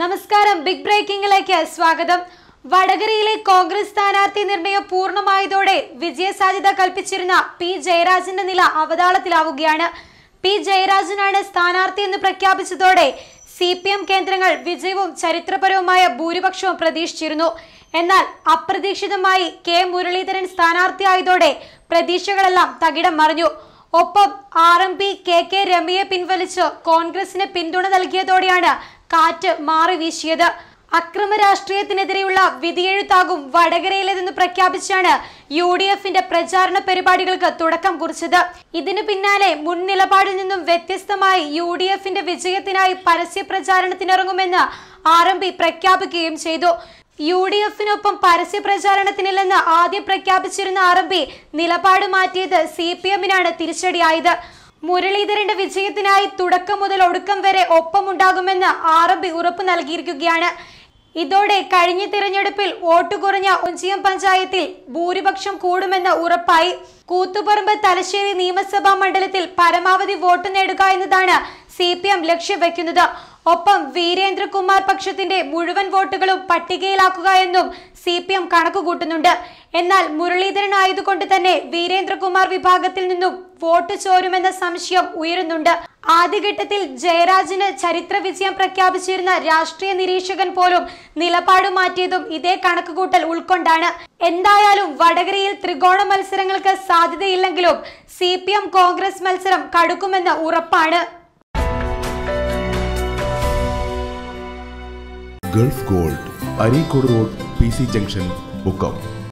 നമസ്കാരം ബിഗ് ബ്രേക്കിംഗിലേക്ക് സ്വാഗതം വടകരയിലെ കോൺഗ്രസ് സ്ഥാനാർത്ഥി നിർണയം പൂർണ്ണമായതോടെ വിജയസാധ്യത കൽപ്പിച്ചിരുന്ന പി ജയരാജന്റെ നില അവതാളത്തിലാവുകയാണ് പി ജയരാജനാണ് സ്ഥാനാർത്ഥി എന്ന് പ്രഖ്യാപിച്ചതോടെ സി പി എം കേന്ദ്രങ്ങൾ വിജയവും ചരിത്രപരവുമായ ഭൂരിപക്ഷവും പ്രതീക്ഷിച്ചിരുന്നു എന്നാൽ അപ്രതീക്ഷിതമായി കെ മുരളീധരൻ സ്ഥാനാർത്ഥിയായതോടെ പ്രതീക്ഷകളെല്ലാം തകിടം മറിഞ്ഞു ഒപ്പം R M P K K രമയെ പിൻവലിച്ച് കോൺഗ്രസിന് പിന്തുണ നൽകിയതോടെയാണ് കാറ്റ് മാറി വീശിയത് അക്രമ രാഷ്ട്രീയത്തിനെതിരെയുള്ള വിധിയെഴുത്താകും വടകരയിലേതെന്ന് പ്രഖ്യാപിച്ചാണ് യു ഡി എഫിന്റെ പ്രചാരണ പരിപാടികൾക്ക് തുടക്കം കുറിച്ചത് ഇതിനു പിന്നാലെ മുൻ നിലപാടിൽ നിന്നും വ്യത്യസ്തമായി യു ഡി എഫിന്റെ വിജയത്തിനായി പരസ്യ പ്രചാരണത്തിനിറങ്ങുമെന്ന് ആർ എം പി പ്രഖ്യാപിക്കുകയും ചെയ്തു യു ഡി എഫിനൊപ്പം പരസ്യ പ്രചാരണത്തിനില്ലെന്ന് ആദ്യം പ്രഖ്യാപിച്ചിരുന്ന ആർ എം പി നിലപാട് മാറ്റിയത് സി പി എമ്മിനാണ് തിരിച്ചടിയായത് മുരളീധരന്റെ വിജയത്തിനായി തുടക്കം മുതൽ ഒടുക്കം വരെ ഒപ്പമുണ്ടാകുമെന്ന് ആർ എം പി ഉറപ്പ് നൽകിയിരിക്കുകയാണ് ഇതോടെ കഴിഞ്ഞ തിരഞ്ഞെടുപ്പിൽ വോട്ട് കുറഞ്ഞ ഒഞ്ചിയം പഞ്ചായത്തിൽ ഭൂരിപക്ഷം കൂടുമെന്ന് ഉറപ്പായി കൂത്തുപറമ്പ് തലശ്ശേരി നിയമസഭാ മണ്ഡലത്തിൽ പരമാവധി വോട്ട് നേടുക എന്നതാണ് സി പി എം ലക്ഷ്യം വയ്ക്കുന്നത് ഒപ്പം വീരേന്ദ്രകുമാർ പക്ഷത്തിന്റെ മുഴുവൻ വോട്ടുകളും പട്ടികയിലാക്കുക എന്നും സി പി എം കണക്കുകൂട്ടുന്നുണ്ട് എന്നാൽ മുരളീധരൻ ആയതുകൊണ്ട് തന്നെ വീരേന്ദ്രകുമാർ വിഭാഗത്തിൽ നിന്നും വോട്ട് ചോരുമെന്ന സംശയം ഉയരുന്നുണ്ട് ആദ്യഘട്ടത്തിൽ ജയരാജന് ചരിത്ര വിജയം പ്രഖ്യാപിച്ചിരുന്ന രാഷ്ട്രീയ നിരീക്ഷകൻ പോലും നിലപാട് മാറ്റിയതും ഇതേ കണക്കുകൂട്ടൽ ഉൾക്കൊണ്ടാണ് എന്തായാലും വടകരയിൽ ത്രികോണ മത്സരങ്ങൾക്ക് സാധ്യതയില്ലെങ്കിലും സി കോൺഗ്രസ് മത്സരം കടുക്കുമെന്ന് ഉറപ്പാണ് गोल्ड अरीकोड रोड पीसी जंक्शन बुकम